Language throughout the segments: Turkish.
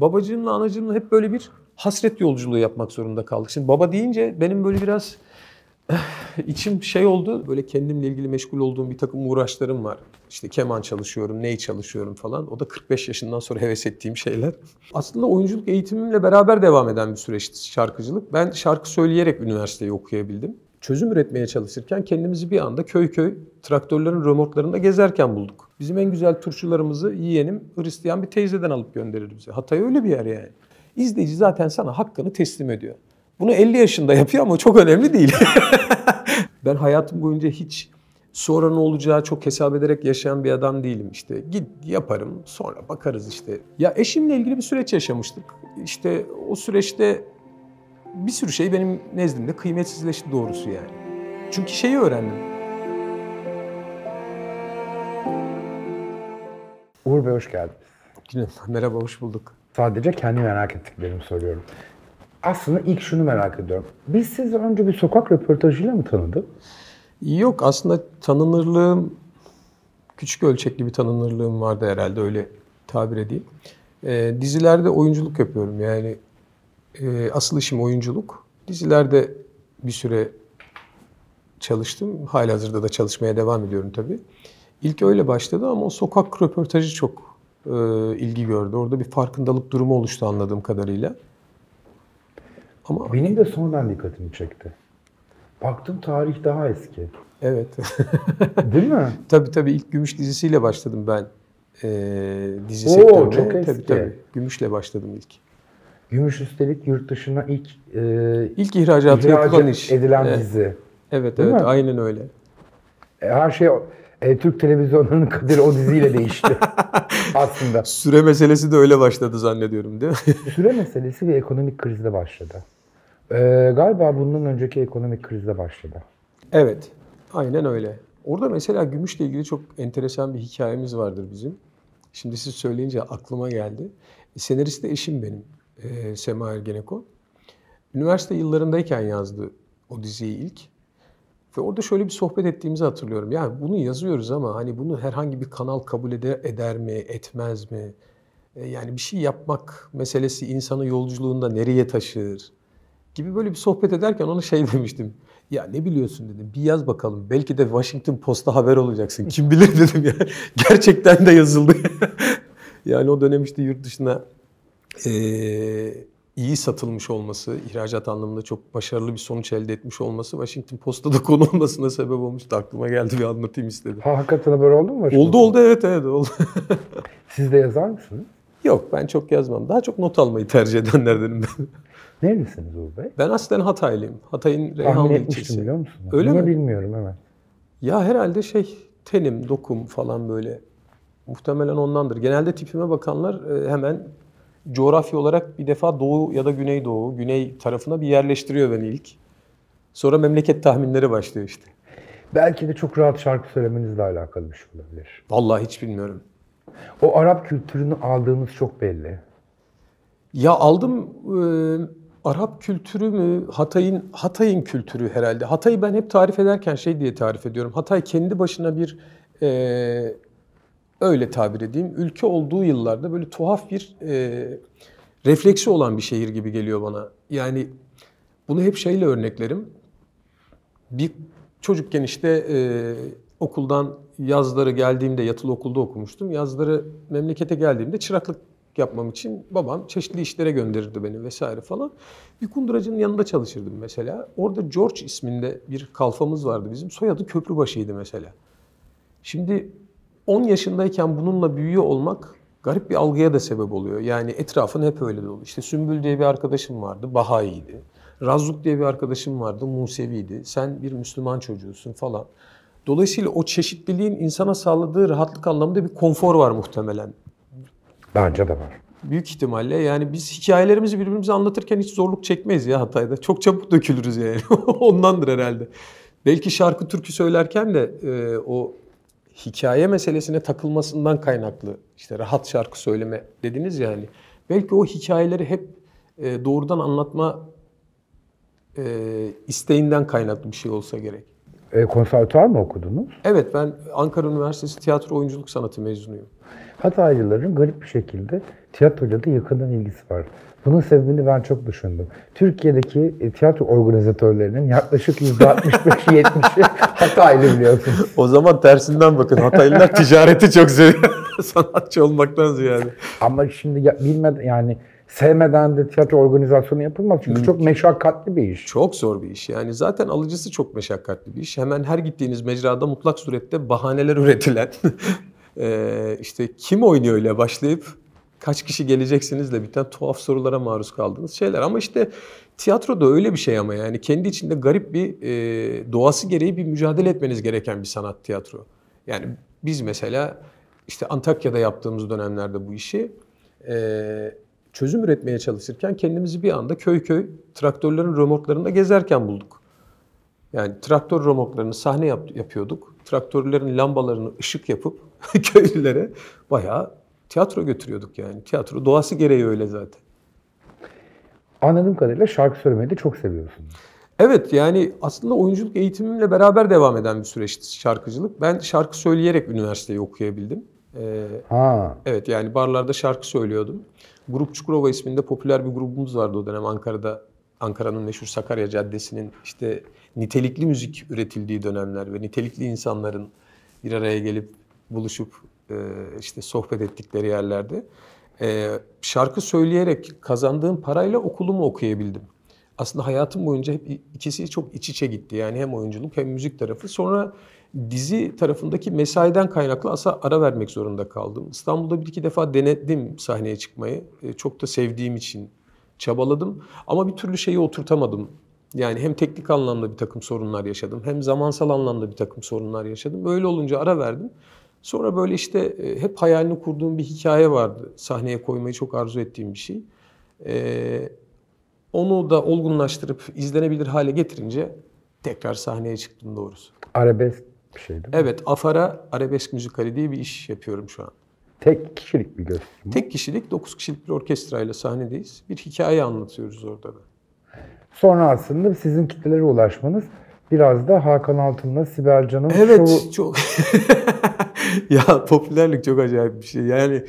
Babacığımla anacığımla hep böyle bir hasret yolculuğu yapmak zorunda kaldık. Şimdi baba deyince benim böyle biraz eh, içim şey oldu. Böyle kendimle ilgili meşgul olduğum bir takım uğraşlarım var. İşte keman çalışıyorum, ney çalışıyorum falan. O da 45 yaşından sonra heves ettiğim şeyler. Aslında oyunculuk eğitimimle beraber devam eden bir süreçti şarkıcılık. Ben şarkı söyleyerek üniversiteyi okuyabildim. Çözüm üretmeye çalışırken kendimizi bir anda köy köy traktörlerin römorklarında gezerken bulduk. Bizim en güzel turşularımızı yeğenim Hristiyan bir teyzeden alıp gönderir bize. Hatay öyle bir yer yani. İzleyici zaten sana hakkını teslim ediyor. Bunu 50 yaşında yapıyor ama çok önemli değil. ben hayatım boyunca hiç sonra ne olacağı çok hesap ederek yaşayan bir adam değilim işte. Git yaparım sonra bakarız işte. Ya eşimle ilgili bir süreç yaşamıştık. İşte o süreçte bir sürü şey benim nezdimde kıymetsizleşti doğrusu yani. Çünkü şeyi öğrendim. Uğur Bey hoş geldiniz. Merhaba, hoş bulduk. Sadece kendi merak ettiklerimi soruyorum. Aslında ilk şunu merak ediyorum. Biz siz önce bir sokak röportajıyla mı tanıdık? Yok, aslında tanınırlığım, küçük ölçekli bir tanınırlığım vardı herhalde öyle tabir edeyim. E, dizilerde oyunculuk yapıyorum yani. E, asıl işim oyunculuk. Dizilerde bir süre çalıştım. Halihazırda da çalışmaya devam ediyorum tabii. İlk öyle başladı ama o sokak röportajı çok e, ilgi gördü. Orada bir farkındalık durumu oluştu anladığım kadarıyla. Ama benim de sonradan dikkatimi çekti. Baktım tarih daha eski. Evet. Değil mi? Tabii tabii ilk Gümüş dizisiyle başladım ben e, dizi Oo, sektörüne. çok eski. Tabii tabii. Gümüş'le başladım ilk. Gümüş üstelik yurt dışına ilk e, ilk ihracatı ihracat yapılan iş. edilen evet. dizi. Evet Değil evet mi? aynen öyle. E, her şey e, Türk televizyonunun kaderi o diziyle değişti aslında. Süre meselesi de öyle başladı zannediyorum değil mi? Süre meselesi ve ekonomik krizle başladı. Ee, galiba bundan önceki ekonomik krizle başladı. Evet, aynen öyle. Orada mesela gümüşle ilgili çok enteresan bir hikayemiz vardır bizim. Şimdi siz söyleyince aklıma geldi. E, senarist de eşim benim, e, Sema Ergeneko. Üniversite yıllarındayken yazdı o diziyi ilk. Ve orada şöyle bir sohbet ettiğimizi hatırlıyorum. Yani bunu yazıyoruz ama hani bunu herhangi bir kanal kabul eder, eder mi, etmez mi? E, yani bir şey yapmak meselesi insanı yolculuğunda nereye taşır? Gibi böyle bir sohbet ederken ona şey demiştim. Ya ne biliyorsun dedim. Bir yaz bakalım. Belki de Washington Post'a haber olacaksın. Kim bilir dedim ya. Gerçekten de yazıldı. yani o dönem işte yurt dışına e, iyi satılmış olması, ihracat anlamında çok başarılı bir sonuç elde etmiş olması Washington Post'ta da konu olmasına sebep olmuştu. Aklıma geldi bir anlatayım istedim. Ha, hakikaten böyle oldu mu? oldu oldu evet evet oldu. Siz de yazar mısınız? Yok ben çok yazmam. Daha çok not almayı tercih edenlerdenim ben. Nerelisiniz Uğur Bey? Ben aslen Hataylıyım. Hatay'ın Reyhanlı ilçesi. biliyor musunuz? Öyle Niye mi? bilmiyorum hemen. Ya herhalde şey tenim, dokum falan böyle. Muhtemelen ondandır. Genelde tipime bakanlar e, hemen coğrafya olarak bir defa doğu ya da güneydoğu, güney tarafına bir yerleştiriyor beni ilk. Sonra memleket tahminleri başlıyor işte. Belki de çok rahat şarkı söylemenizle alakalı bir şey olabilir. Vallahi hiç bilmiyorum. O Arap kültürünü aldığımız çok belli. Ya aldım e, Arap kültürü mü? Hatay'ın Hatay'ın kültürü herhalde. Hatay'ı ben hep tarif ederken şey diye tarif ediyorum. Hatay kendi başına bir e, öyle tabir edeyim. Ülke olduğu yıllarda böyle tuhaf bir e, refleksi olan bir şehir gibi geliyor bana. Yani bunu hep şeyle örneklerim. Bir çocukken işte e, okuldan yazları geldiğimde yatılı okulda okumuştum. Yazları memlekete geldiğimde çıraklık yapmam için babam çeşitli işlere gönderirdi beni vesaire falan. Bir kunduracının yanında çalışırdım mesela. Orada George isminde bir kalfamız vardı bizim. Soyadı Köprübaşı'ydı mesela. Şimdi 10 yaşındayken bununla büyüyor olmak garip bir algıya da sebep oluyor. Yani etrafın hep öyle dolu. İşte Sümbül diye bir arkadaşım vardı, Bahayi'ydi. Razzuk diye bir arkadaşım vardı, Musevi'ydi. Sen bir Müslüman çocuğusun falan. Dolayısıyla o çeşitliliğin insana sağladığı rahatlık anlamında bir konfor var muhtemelen. Bence de var. Büyük ihtimalle yani biz hikayelerimizi birbirimize anlatırken hiç zorluk çekmeyiz ya Hatay'da. Çok çabuk dökülürüz yani. Ondandır herhalde. Belki şarkı türkü söylerken de e, o hikaye meselesine takılmasından kaynaklı işte rahat şarkı söyleme dediniz yani. Ya hani. belki o hikayeleri hep e, doğrudan anlatma e, isteğinden kaynaklı bir şey olsa gerek. E, konservatuar mı okudunuz? Evet ben Ankara Üniversitesi Tiyatro Oyunculuk Sanatı mezunuyum. Hataylıların garip bir şekilde tiyatroyla da yakından ilgisi var. Bunun sebebini ben çok düşündüm. Türkiye'deki e, tiyatro organizatörlerinin yaklaşık %65-70'i Hataylı biliyorsunuz. O zaman tersinden bakın. Hataylılar ticareti çok seviyor. Sanatçı olmaktan ziyade. Ama şimdi ya, bilmeden yani sevmeden de tiyatro organizasyonu yapılmaz. Çünkü çok meşakkatli bir iş. Çok zor bir iş. Yani zaten alıcısı çok meşakkatli bir iş. Hemen her gittiğiniz mecrada mutlak surette bahaneler üretilen e, işte kim oynuyor ile başlayıp kaç kişi geleceksinizle biten tuhaf sorulara maruz kaldığınız şeyler. Ama işte tiyatro da öyle bir şey ama yani kendi içinde garip bir e, doğası gereği bir mücadele etmeniz gereken bir sanat tiyatro. Yani biz mesela işte Antakya'da yaptığımız dönemlerde bu işi e, çözüm üretmeye çalışırken kendimizi bir anda köy köy traktörlerin römorklarında gezerken bulduk. Yani traktör römorklarını sahne yap, yapıyorduk traktörlerin lambalarını ışık yapıp köylülere bayağı tiyatro götürüyorduk yani. Tiyatro doğası gereği öyle zaten. Anladığım kadarıyla şarkı söylemeyi de çok seviyorsun. Evet yani aslında oyunculuk eğitimimle beraber devam eden bir süreçti şarkıcılık. Ben şarkı söyleyerek üniversiteyi okuyabildim. Ee, ha. Evet yani barlarda şarkı söylüyordum. Grup Çukurova isminde popüler bir grubumuz vardı o dönem Ankara'da Ankara'nın meşhur Sakarya Caddesi'nin işte nitelikli müzik üretildiği dönemler ve nitelikli insanların bir araya gelip buluşup e, işte sohbet ettikleri yerlerde e, şarkı söyleyerek kazandığım parayla okulumu okuyabildim. Aslında hayatım boyunca hep ikisi çok iç içe gitti. Yani hem oyunculuk hem müzik tarafı. Sonra dizi tarafındaki mesaiden kaynaklı asa ara vermek zorunda kaldım. İstanbul'da bir iki defa denettim sahneye çıkmayı. E, çok da sevdiğim için çabaladım ama bir türlü şeyi oturtamadım. Yani hem teknik anlamda bir takım sorunlar yaşadım hem zamansal anlamda bir takım sorunlar yaşadım. Böyle olunca ara verdim. Sonra böyle işte e, hep hayalini kurduğum bir hikaye vardı. Sahneye koymayı çok arzu ettiğim bir şey. Ee, onu da olgunlaştırıp izlenebilir hale getirince tekrar sahneye çıktım doğrusu. Arabesk bir şey değil mi? Evet, Afara Arabesk Müzikali diye bir iş yapıyorum şu an. Tek kişilik bir gösterim. Tek kişilik, dokuz kişilik bir orkestrayla sahnedeyiz. Bir hikaye anlatıyoruz orada da. Sonra aslında sizin kitlelere ulaşmanız biraz da Hakan Altın'la Sibel Can'ın Evet, şovu... çok. ya popülerlik çok acayip bir şey. Yani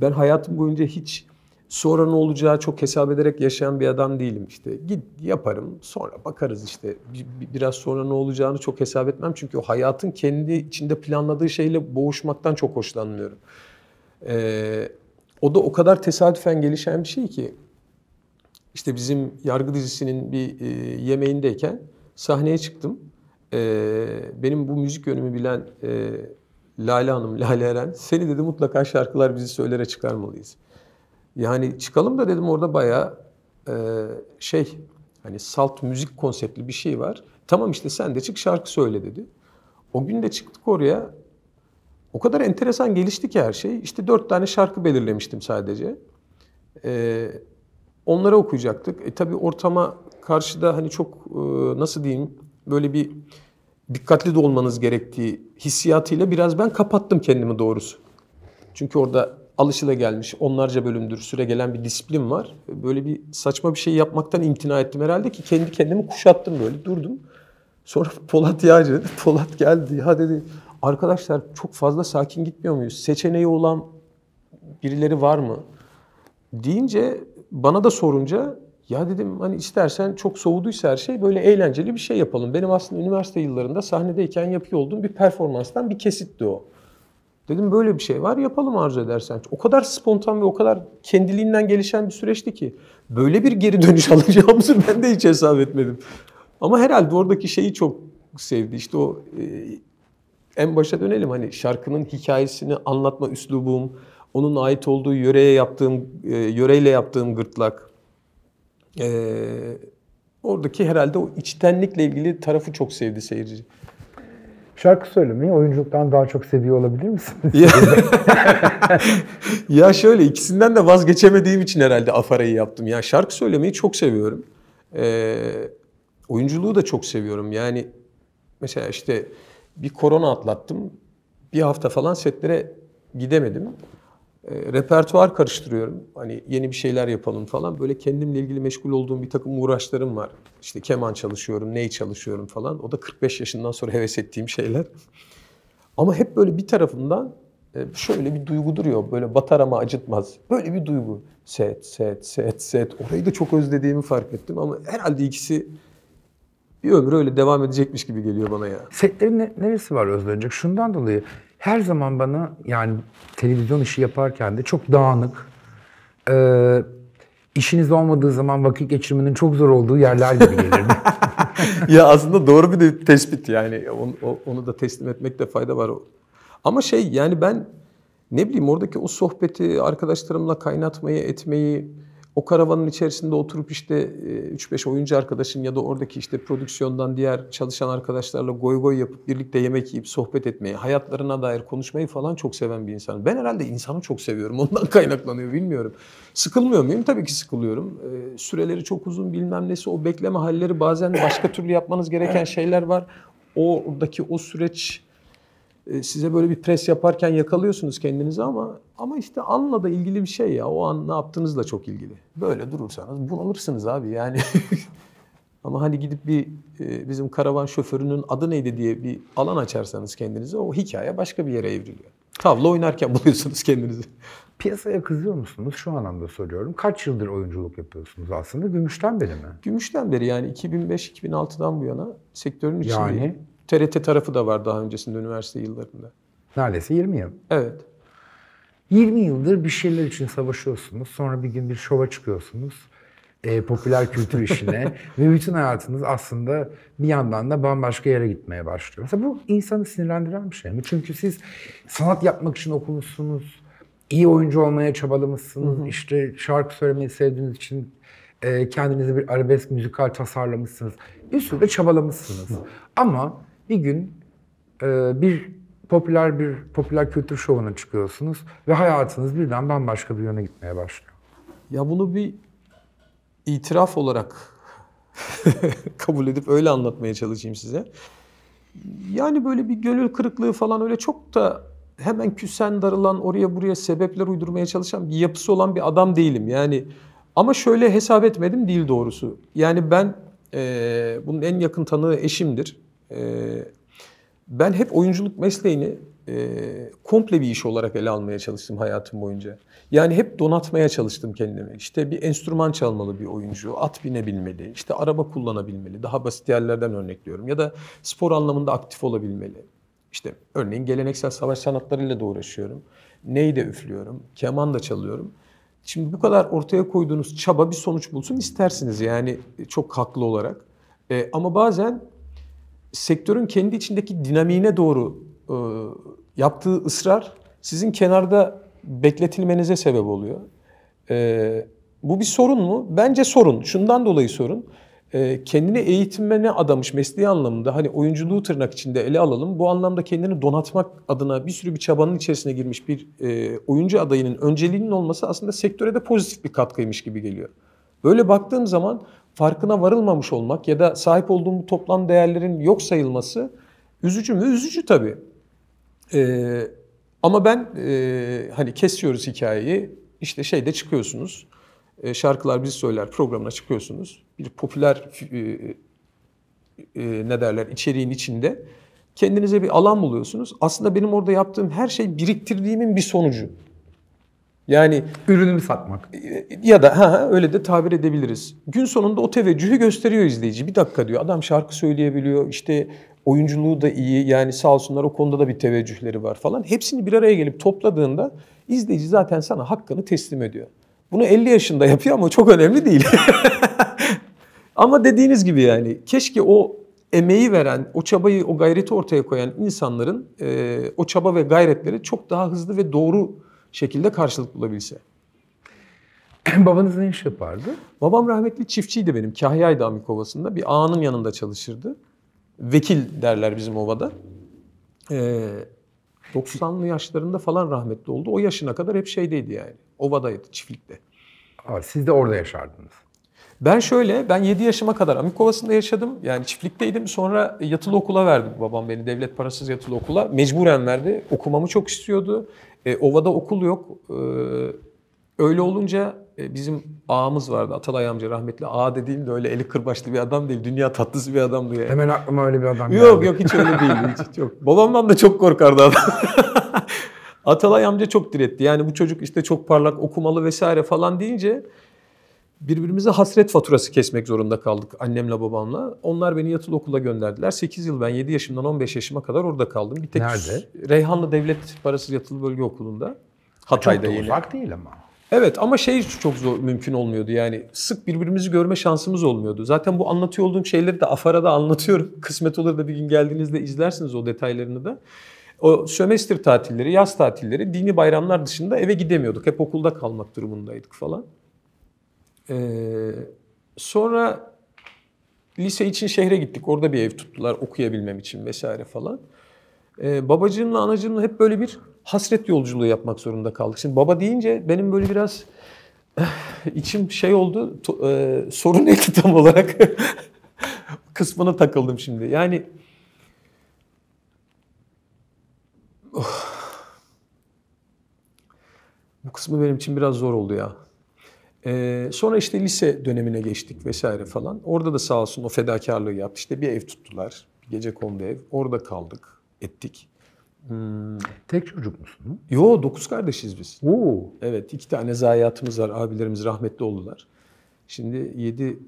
ben hayatım boyunca hiç sonra ne olacağı çok hesap ederek yaşayan bir adam değilim işte. Git yaparım sonra bakarız işte. Biraz sonra ne olacağını çok hesap etmem çünkü o hayatın kendi içinde planladığı şeyle boğuşmaktan çok hoşlanmıyorum. E, o da o kadar tesadüfen gelişen bir şey ki işte bizim yargı dizisinin bir e, yemeğindeyken sahneye çıktım. E, benim bu müzik yönümü bilen e, Lale Hanım, Lale Eren seni dedi mutlaka şarkılar bizi söylere çıkarmalıyız. Yani çıkalım da dedim orada bayağı e, şey hani salt müzik konseptli bir şey var. Tamam işte sen de çık şarkı söyle dedi. O gün de çıktık oraya o kadar enteresan gelişti ki her şey. İşte dört tane şarkı belirlemiştim sadece. Ee, onları okuyacaktık. E tabii ortama karşı da hani çok e, nasıl diyeyim böyle bir dikkatli de olmanız gerektiği hissiyatıyla biraz ben kapattım kendimi doğrusu. Çünkü orada alışıla gelmiş onlarca bölümdür süre gelen bir disiplin var. Böyle bir saçma bir şey yapmaktan imtina ettim herhalde ki kendi kendimi kuşattım böyle durdum. Sonra Polat Yağcı dedi. Polat geldi ya dedi Arkadaşlar çok fazla sakin gitmiyor muyuz? Seçeneği olan birileri var mı? Deyince bana da sorunca ya dedim hani istersen çok soğuduysa her şey böyle eğlenceli bir şey yapalım. Benim aslında üniversite yıllarında sahnedeyken yapıyor olduğum bir performanstan bir kesitti o. Dedim böyle bir şey var yapalım arzu edersen. O kadar spontan ve o kadar kendiliğinden gelişen bir süreçti ki böyle bir geri dönüş alacağımızı ben de hiç hesap etmedim. Ama herhalde oradaki şeyi çok sevdi. İşte o e, en başa dönelim hani şarkının hikayesini anlatma üslubum, onun ait olduğu yöreye yaptığım e, yöreyle yaptığım gırtlak. E, oradaki herhalde o içtenlikle ilgili tarafı çok sevdi seyirci. Şarkı söylemeyi oyunculuktan daha çok seviyor olabilir misin? ya şöyle ikisinden de vazgeçemediğim için herhalde afarayı yaptım. Ya yani şarkı söylemeyi çok seviyorum. E, oyunculuğu da çok seviyorum. Yani mesela işte bir korona atlattım. Bir hafta falan setlere gidemedim. E, repertuar karıştırıyorum. Hani yeni bir şeyler yapalım falan. Böyle kendimle ilgili meşgul olduğum bir takım uğraşlarım var. İşte keman çalışıyorum, ney çalışıyorum falan. O da 45 yaşından sonra heves ettiğim şeyler. Ama hep böyle bir tarafından e, şöyle bir duygu duruyor. Böyle batar ama acıtmaz. Böyle bir duygu. Set, set, set, set. Orayı da çok özlediğimi fark ettim ama herhalde ikisi bir ömür öyle devam edecekmiş gibi geliyor bana ya. Setlerin ne, neresi var özlenecek? Şundan dolayı her zaman bana yani televizyon işi yaparken de çok dağınık. Ee, işiniz olmadığı zaman vakit geçirmenin çok zor olduğu yerler gibi gelirdi. ya aslında doğru bir de tespit yani onu, onu da teslim etmekte fayda var. Ama şey yani ben ne bileyim oradaki o sohbeti arkadaşlarımla kaynatmayı etmeyi o karavanın içerisinde oturup işte 3-5 oyuncu arkadaşın ya da oradaki işte prodüksiyondan diğer çalışan arkadaşlarla goy goy yapıp birlikte yemek yiyip sohbet etmeyi, hayatlarına dair konuşmayı falan çok seven bir insanım. Ben herhalde insanı çok seviyorum. Ondan kaynaklanıyor bilmiyorum. Sıkılmıyor muyum? Tabii ki sıkılıyorum. süreleri çok uzun bilmem nesi o bekleme halleri bazen başka türlü yapmanız gereken şeyler var. Oradaki o süreç e, size böyle bir pres yaparken yakalıyorsunuz kendinizi ama ama işte anla da ilgili bir şey ya. O an ne yaptığınızla çok ilgili. Böyle durursanız bunalırsınız abi yani. ama hani gidip bir e, bizim karavan şoförünün adı neydi diye bir alan açarsanız kendinize o hikaye başka bir yere evriliyor. Tavla oynarken buluyorsunuz kendinizi. Piyasaya kızıyor musunuz? Şu anlamda soruyorum. Kaç yıldır oyunculuk yapıyorsunuz aslında? Gümüşten beri mi? Gümüşten beri yani 2005-2006'dan bu yana sektörün içinde. Yani? TRT tarafı da var daha öncesinde üniversite yıllarında. Neredeyse 20 yıl. Evet. 20 yıldır bir şeyler için savaşıyorsunuz. Sonra bir gün bir şova çıkıyorsunuz. E, popüler kültür işine. Ve bütün hayatınız aslında bir yandan da bambaşka yere gitmeye başlıyor. Mesela bu insanı sinirlendiren bir şey mi? Çünkü siz sanat yapmak için okumuşsunuz. iyi oyuncu olmaya çabalamışsınız. Hı hı. İşte şarkı söylemeyi sevdiğiniz için e, kendinize bir arabesk müzikal tasarlamışsınız. Bir sürü de çabalamışsınız. Hı. Ama bir gün e, bir popüler bir popüler kültür şovuna çıkıyorsunuz ve hayatınız birden bambaşka bir yöne gitmeye başlıyor. Ya bunu bir itiraf olarak kabul edip öyle anlatmaya çalışayım size. Yani böyle bir gönül kırıklığı falan öyle çok da hemen küsen darılan oraya buraya sebepler uydurmaya çalışan bir yapısı olan bir adam değilim. Yani ama şöyle hesap etmedim değil doğrusu. Yani ben e, bunun en yakın tanığı eşimdir. Ee, ben hep oyunculuk mesleğini e, komple bir iş olarak ele almaya çalıştım hayatım boyunca. Yani hep donatmaya çalıştım kendimi. İşte bir enstrüman çalmalı bir oyuncu, at binebilmeli, işte araba kullanabilmeli. Daha basit yerlerden örnekliyorum. Ya da spor anlamında aktif olabilmeli. İşte örneğin geleneksel savaş sanatlarıyla da uğraşıyorum. Neyi de üflüyorum, keman da çalıyorum. Şimdi bu kadar ortaya koyduğunuz çaba bir sonuç bulsun istersiniz yani çok haklı olarak. E, ama bazen sektörün kendi içindeki dinamiğine doğru e, yaptığı ısrar sizin kenarda bekletilmenize sebep oluyor. E, bu bir sorun mu? Bence sorun. Şundan dolayı sorun. E, kendini eğitimine adamış mesleği anlamında hani oyunculuğu tırnak içinde ele alalım. Bu anlamda kendini donatmak adına bir sürü bir çabanın içerisine girmiş bir oyuncu adayının önceliğinin olması aslında sektöre de pozitif bir katkıymış gibi geliyor. Böyle baktığım zaman farkına varılmamış olmak ya da sahip olduğum toplam değerlerin yok sayılması üzücü mü? Üzücü tabii. Ee, ama ben e, hani kesiyoruz hikayeyi. İşte şeyde çıkıyorsunuz. E, şarkılar Biz Söyler programına çıkıyorsunuz. Bir popüler e, e, e, ne derler içeriğin içinde kendinize bir alan buluyorsunuz. Aslında benim orada yaptığım her şey biriktirdiğimin bir sonucu. Yani ürününü satmak. E, e, ya da ha, öyle de tabir edebiliriz. Gün sonunda o teveccühü gösteriyor izleyici. Bir dakika diyor adam şarkı söyleyebiliyor işte oyunculuğu da iyi yani sağ olsunlar o konuda da bir teveccühleri var falan. Hepsini bir araya gelip topladığında izleyici zaten sana hakkını teslim ediyor. Bunu 50 yaşında yapıyor ama çok önemli değil. ama dediğiniz gibi yani keşke o emeği veren, o çabayı, o gayreti ortaya koyan insanların e, o çaba ve gayretleri çok daha hızlı ve doğru şekilde karşılık bulabilse. Babanız ne iş yapardı? Babam rahmetli çiftçiydi benim. Kahya'ydı Amik Ovası'nda. Bir ağanın yanında çalışırdı. Vekil derler bizim ovada. Ee, 90'lı yaşlarında falan rahmetli oldu. O yaşına kadar hep şeydeydi yani. Ovadaydı, çiftlikte. siz de orada yaşardınız. Ben şöyle, ben 7 yaşıma kadar Amikovası'nda yaşadım. Yani çiftlikteydim. Sonra yatılı okula verdi babam beni. Devlet parasız yatılı okula. Mecburen verdi. Okumamı çok istiyordu. E, ovada okul yok. E, öyle olunca e, bizim ağamız vardı. Atalay amca rahmetli. Ağa dediğim de öyle eli kırbaçlı bir adam değil. Dünya tatlısı bir adamdı yani. Hemen aklıma öyle bir adam geldi. Yok yok hiç öyle değil Hiç, hiç yok. Babamdan da çok korkardı adam. Atalay amca çok diretti. Yani bu çocuk işte çok parlak okumalı vesaire falan deyince birbirimize hasret faturası kesmek zorunda kaldık annemle babamla. Onlar beni yatılı okula gönderdiler. 8 yıl ben 7 yaşımdan 15 yaşıma kadar orada kaldım. Bir tek Nerede? Reyhanlı Devlet Parasız Yatılı Bölge Okulu'nda. Hatay'da çok da uzak değil ama. Evet ama şey çok zor, mümkün olmuyordu yani sık birbirimizi görme şansımız olmuyordu. Zaten bu anlatıyor olduğum şeyleri de Afara'da anlatıyorum. Kısmet olur da bir gün geldiğinizde izlersiniz o detaylarını da. O sömestr tatilleri, yaz tatilleri dini bayramlar dışında eve gidemiyorduk. Hep okulda kalmak durumundaydık falan. Ee, sonra lise için şehre gittik. Orada bir ev tuttular okuyabilmem için vesaire falan. Ee, babacığımla anacığımla hep böyle bir hasret yolculuğu yapmak zorunda kaldık. Şimdi baba deyince benim böyle biraz eh, içim şey oldu. E, soru neydi tam olarak? Kısmına takıldım şimdi. Yani oh. bu kısmı benim için biraz zor oldu ya. Ee, sonra işte lise dönemine geçtik vesaire falan. Orada da sağ olsun o fedakarlığı yaptı. İşte bir ev tuttular. Bir gece kondu ev. Orada kaldık, ettik. Hmm. Tek çocuk musun? Yo, dokuz kardeşiz biz. Oo. Evet, iki tane zayiatımız var. Abilerimiz rahmetli oldular. Şimdi yedi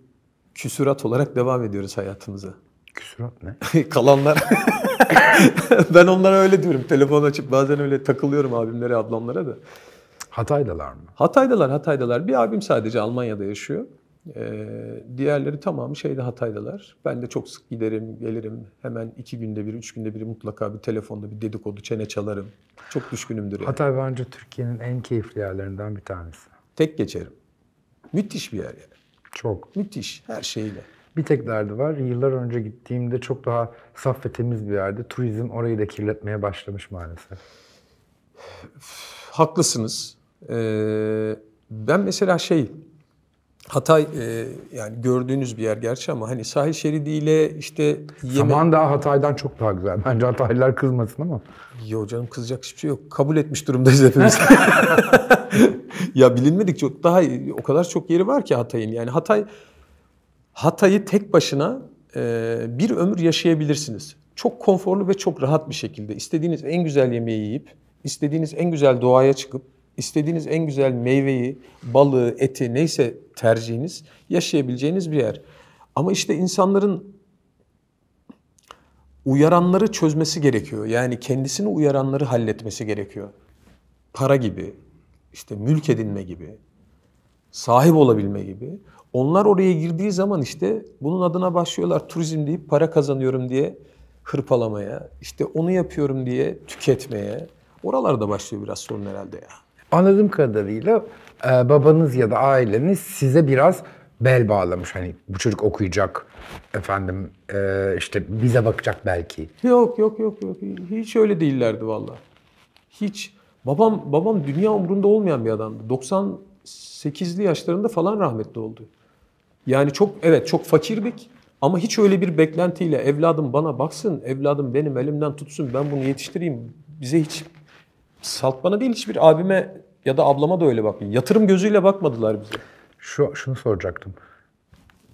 küsurat olarak devam ediyoruz hayatımıza. Küsurat ne? Kalanlar. ben onlara öyle diyorum. Telefon açıp bazen öyle takılıyorum abimlere, ablamlara da. Hataylılar mı? Hataylılar, Hataylılar. Bir abim sadece Almanya'da yaşıyor. Ee, diğerleri tamamı şeyde Hatay'dalar. Ben de çok sık giderim, gelirim. Hemen iki günde bir, üç günde bir mutlaka bir telefonda bir dedikodu, çene çalarım. Çok düşkünümdür yani. Hatay bence Türkiye'nin en keyifli yerlerinden bir tanesi. Tek geçerim. Müthiş bir yer yani. Çok. Müthiş her şeyle. Bir tek derdi var. Yıllar önce gittiğimde çok daha saf ve temiz bir yerde. Turizm orayı da kirletmeye başlamış maalesef. Haklısınız. Ee, ben mesela şey Hatay e, yani gördüğünüz bir yer gerçi ama hani sahil şeridiyle işte yeme... Saman daha Hatay'dan çok daha güzel. Bence Hataylılar kızmasın ama. yo canım kızacak hiçbir şey yok. Kabul etmiş durumdayız hepimiz. ya bilinmedik çok daha o kadar çok yeri var ki Hatay'ın. Yani Hatay Hatay'ı tek başına e, bir ömür yaşayabilirsiniz. Çok konforlu ve çok rahat bir şekilde istediğiniz en güzel yemeği yiyip, istediğiniz en güzel doğaya çıkıp, istediğiniz en güzel meyveyi, balığı, eti neyse tercihiniz yaşayabileceğiniz bir yer. Ama işte insanların uyaranları çözmesi gerekiyor. Yani kendisini uyaranları halletmesi gerekiyor. Para gibi, işte mülk edinme gibi, sahip olabilme gibi. Onlar oraya girdiği zaman işte bunun adına başlıyorlar turizm deyip para kazanıyorum diye hırpalamaya, işte onu yapıyorum diye tüketmeye. Oralarda başlıyor biraz sorun herhalde ya. Anladığım kadarıyla e, babanız ya da aileniz size biraz bel bağlamış. Hani bu çocuk okuyacak efendim e, işte bize bakacak belki. Yok yok yok yok. Hiç öyle değillerdi valla. Hiç. Babam babam dünya umrunda olmayan bir adamdı. 98'li yaşlarında falan rahmetli oldu. Yani çok evet çok fakirdik ama hiç öyle bir beklentiyle evladım bana baksın, evladım benim elimden tutsun, ben bunu yetiştireyim. Bize hiç Salt bana değil hiçbir abime ya da ablama da öyle bakmayın. Yatırım gözüyle bakmadılar bize. Şu, şunu soracaktım.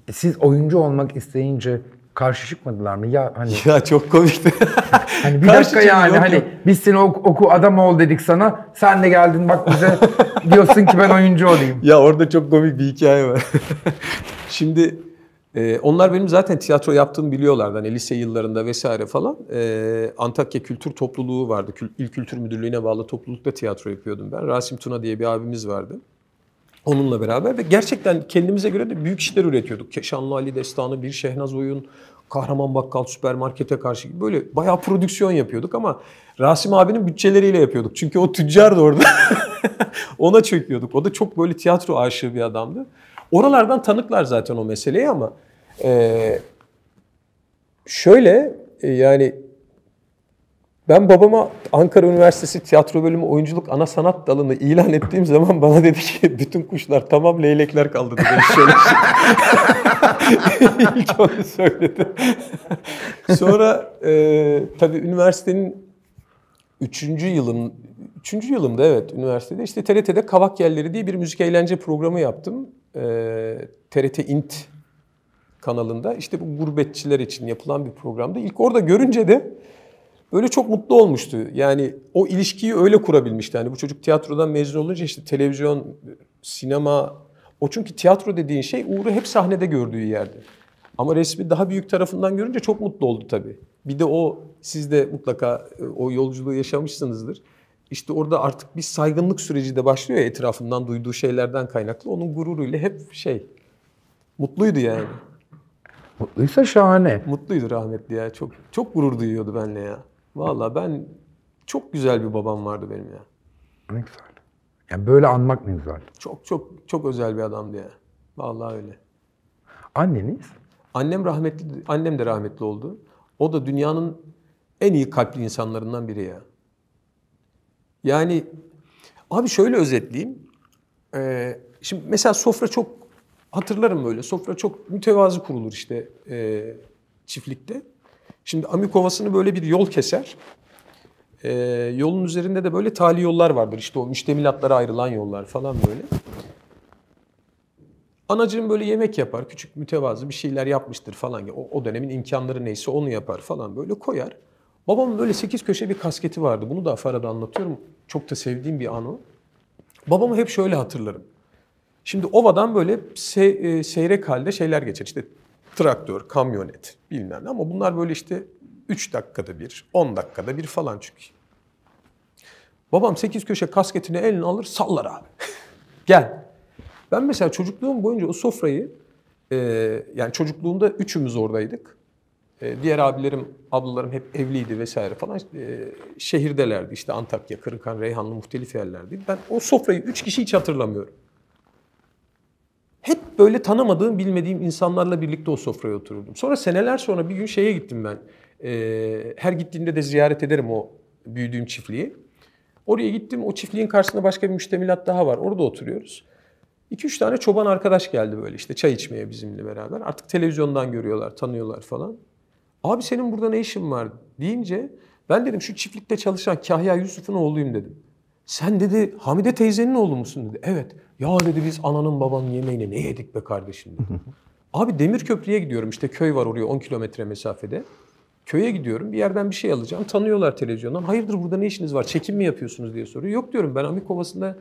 E, siz oyuncu olmak isteyince karşı çıkmadılar mı? Ya hani Ya çok komikti. hani bir Karşı dakika yani yok hani yok. biz seni oku, oku adam ol dedik sana. Sen de geldin bak bize diyorsun ki ben oyuncu olayım. ya orada çok komik bir hikaye var. Şimdi e, onlar benim zaten tiyatro yaptığımı biliyorlardı. Hani lise yıllarında vesaire falan. E, Antakya Kültür Topluluğu vardı. Kül, İl Kültür Müdürlüğü'ne bağlı toplulukta tiyatro yapıyordum ben. Rasim Tuna diye bir abimiz vardı. Onunla beraber ve gerçekten kendimize göre de büyük işler üretiyorduk. Keşanlı Ali Destanı, Bir Şehnaz Oyun, Kahraman Bakkal Süpermarket'e karşı gibi böyle bayağı prodüksiyon yapıyorduk ama Rasim abinin bütçeleriyle yapıyorduk. Çünkü o tüccar da orada. Ona çöküyorduk. O da çok böyle tiyatro aşığı bir adamdı. Oralardan tanıklar zaten o meseleyi ama e, şöyle e, yani ben babama Ankara Üniversitesi tiyatro bölümü oyunculuk ana sanat dalını ilan ettiğim zaman bana dedi ki bütün kuşlar tamam leylekler kaldı dedi. Şöyle şey. İlk onu söyledi. Sonra e, tabii üniversitenin üçüncü yılın üçüncü yılımda evet üniversitede işte TRT'de Kavak Yerleri diye bir müzik eğlence programı yaptım e, TRT İNT kanalında işte bu gurbetçiler için yapılan bir programda ilk orada görünce de böyle çok mutlu olmuştu. Yani o ilişkiyi öyle kurabilmişti. Yani bu çocuk tiyatrodan mezun olunca işte televizyon, sinema o çünkü tiyatro dediğin şey Uğur'u hep sahnede gördüğü yerde. Ama resmi daha büyük tarafından görünce çok mutlu oldu tabii. Bir de o siz de mutlaka e, o yolculuğu yaşamışsınızdır işte orada artık bir saygınlık süreci de başlıyor ya etrafından duyduğu şeylerden kaynaklı. Onun gururuyla hep şey mutluydu yani. Mutluysa şahane. Mutluydu rahmetli ya. Çok çok gurur duyuyordu benle ya. Vallahi ben çok güzel bir babam vardı benim ya. Ne güzel. Yani böyle anmak ne güzel. Çok çok çok özel bir adamdı ya. Vallahi öyle. Anneniz? Annem rahmetli annem de rahmetli oldu. O da dünyanın en iyi kalpli insanlarından biri ya. Yani abi şöyle özetleyeyim. Ee, şimdi mesela sofra çok hatırlarım böyle. Sofra çok mütevazı kurulur işte e, çiftlikte. Şimdi amikova'sını böyle bir yol keser. E, yolun üzerinde de böyle tali yollar vardır. İşte o müştemilatlara ayrılan yollar falan böyle. Anacığım böyle yemek yapar. Küçük mütevazı bir şeyler yapmıştır falan. O, o dönemin imkanları neyse onu yapar falan böyle koyar. Babamın böyle sekiz köşe bir kasketi vardı. Bunu da Farada anlatıyorum. Çok da sevdiğim bir anı. Babamı hep şöyle hatırlarım. Şimdi ovadan böyle se, e, seyrek halde şeyler geçer. İşte traktör, kamyonet bilmem ne. Ama bunlar böyle işte 3 dakikada bir, 10 dakikada bir falan çünkü. Babam sekiz köşe kasketini eline alır sallar abi. Gel. Ben mesela çocukluğum boyunca o sofrayı e, yani çocukluğumda üçümüz oradaydık. E, diğer abilerim, ablalarım hep evliydi vesaire falan. E, şehirdelerdi işte Antakya, Kırıkan, Reyhanlı muhtelif yerlerdi. Ben o sofrayı üç kişi hiç hatırlamıyorum. Hep böyle tanımadığım, bilmediğim insanlarla birlikte o sofraya otururdum. Sonra seneler sonra bir gün şeye gittim ben. E, her gittiğimde de ziyaret ederim o büyüdüğüm çiftliği. Oraya gittim. O çiftliğin karşısında başka bir müştemilat daha var. Orada oturuyoruz. İki üç tane çoban arkadaş geldi böyle işte çay içmeye bizimle beraber. Artık televizyondan görüyorlar, tanıyorlar falan. Abi senin burada ne işin var deyince ben dedim şu çiftlikte çalışan Kahya Yusuf'un oğluyum dedim. Sen dedi Hamide teyzenin oğlu musun dedi. Evet. Ya dedi biz ananın babanın yemeğini ne yedik be kardeşim dedi. Abi Köprü'ye gidiyorum işte köy var oraya 10 kilometre mesafede. Köye gidiyorum bir yerden bir şey alacağım. Tanıyorlar televizyondan. Hayırdır burada ne işiniz var? Çekim mi yapıyorsunuz diye soruyor. Yok diyorum ben Amik Ovası'nda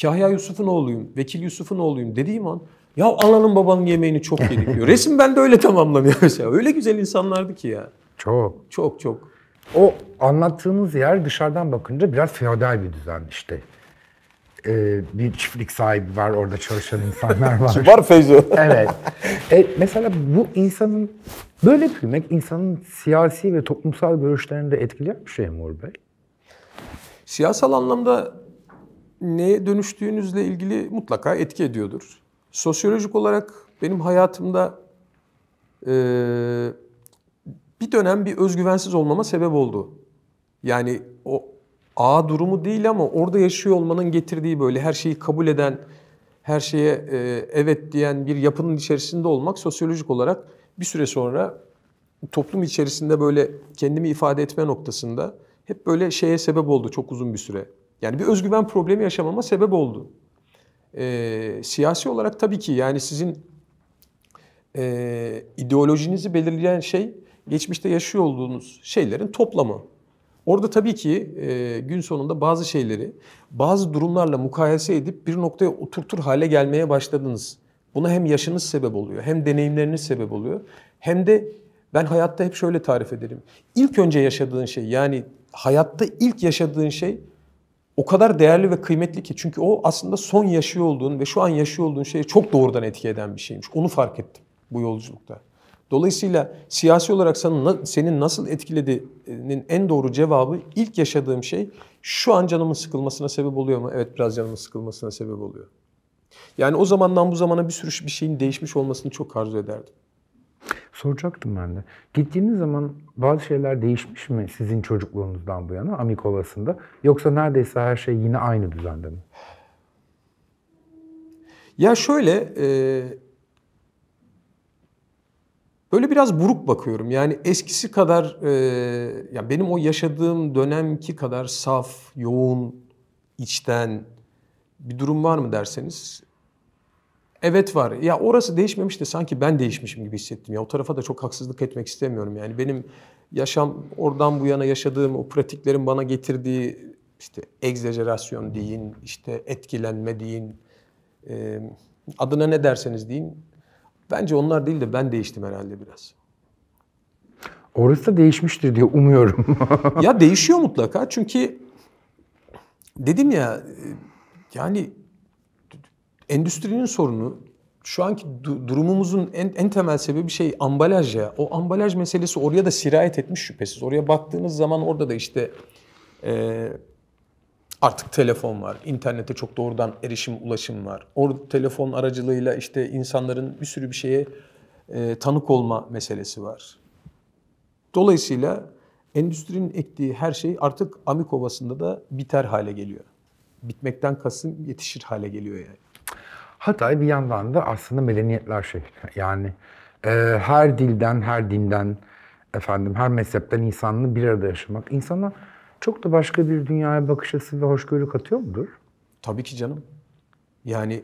Kahya Yusuf'un oğluyum, Vekil Yusuf'un oğluyum dediğim an ya ananın babanın yemeğini çok yedik diyor. Resim de öyle tamamlanıyor mesela. Öyle güzel insanlardı ki ya. Çok. Çok çok. O anlattığımız yer dışarıdan bakınca biraz feodal bir düzen işte. Ee, bir çiftlik sahibi var, orada çalışan insanlar var. var Feyzo. evet. E, mesela bu insanın böyle büyümek insanın siyasi ve toplumsal görüşlerini de etkileyen bir şey mi Uğur Bey? Siyasal anlamda neye dönüştüğünüzle ilgili mutlaka etki ediyordur. Sosyolojik olarak benim hayatımda e, bir dönem bir özgüvensiz olmama sebep oldu. Yani o A durumu değil ama orada yaşıyor olmanın getirdiği böyle her şeyi kabul eden, her şeye e, evet diyen bir yapının içerisinde olmak sosyolojik olarak bir süre sonra toplum içerisinde böyle kendimi ifade etme noktasında hep böyle şeye sebep oldu çok uzun bir süre. Yani bir özgüven problemi yaşamama sebep oldu. E, siyasi olarak tabii ki yani sizin e, ideolojinizi belirleyen şey geçmişte yaşıyor olduğunuz şeylerin toplamı. Orada tabii ki e, gün sonunda bazı şeyleri bazı durumlarla mukayese edip bir noktaya oturtur hale gelmeye başladınız. Buna hem yaşınız sebep oluyor, hem deneyimleriniz sebep oluyor. Hem de ben hayatta hep şöyle tarif ederim. İlk önce yaşadığın şey yani hayatta ilk yaşadığın şey o kadar değerli ve kıymetli ki. Çünkü o aslında son yaşıyor olduğun ve şu an yaşıyor olduğun şeyi çok doğrudan etki eden bir şeymiş. Onu fark ettim bu yolculukta. Dolayısıyla siyasi olarak sana, senin nasıl etkilediğinin en doğru cevabı ilk yaşadığım şey şu an canımın sıkılmasına sebep oluyor mu? Evet biraz canımın sıkılmasına sebep oluyor. Yani o zamandan bu zamana bir sürü bir şeyin değişmiş olmasını çok arzu ederdim. Soracaktım ben de. Gittiğiniz zaman bazı şeyler değişmiş mi sizin çocukluğunuzdan bu yana Amikovası'nda? Yoksa neredeyse her şey yine aynı düzende mi? Ya şöyle, e, böyle biraz buruk bakıyorum. Yani eskisi kadar, e, ya benim o yaşadığım dönemki kadar saf, yoğun, içten bir durum var mı derseniz Evet var. Ya orası değişmemiş de sanki ben değişmişim gibi hissettim. Ya o tarafa da çok haksızlık etmek istemiyorum. Yani benim yaşam oradan bu yana yaşadığım o pratiklerin bana getirdiği işte egzajerasyon deyin, işte etkilenme deyin, e, adına ne derseniz deyin. Bence onlar değil de ben değiştim herhalde biraz. Orası da değişmiştir diye umuyorum. ya değişiyor mutlaka çünkü dedim ya yani Endüstrinin sorunu şu anki durumumuzun en, en temel sebebi şey ambalaj ya. O ambalaj meselesi oraya da sirayet etmiş şüphesiz. Oraya baktığınız zaman orada da işte e, artık telefon var. İnternete çok doğrudan erişim, ulaşım var. O telefon aracılığıyla işte insanların bir sürü bir şeye e, tanık olma meselesi var. Dolayısıyla endüstrinin ektiği her şey artık Amikovası'nda da biter hale geliyor. Bitmekten kasım yetişir hale geliyor yani. Hatay bir yandan da aslında medeniyetler şey. Yani e, her dilden, her dinden, efendim her mezhepten insanla bir arada yaşamak insana çok da başka bir dünyaya bakış açısı ve hoşgörü katıyor mudur? Tabii ki canım. Yani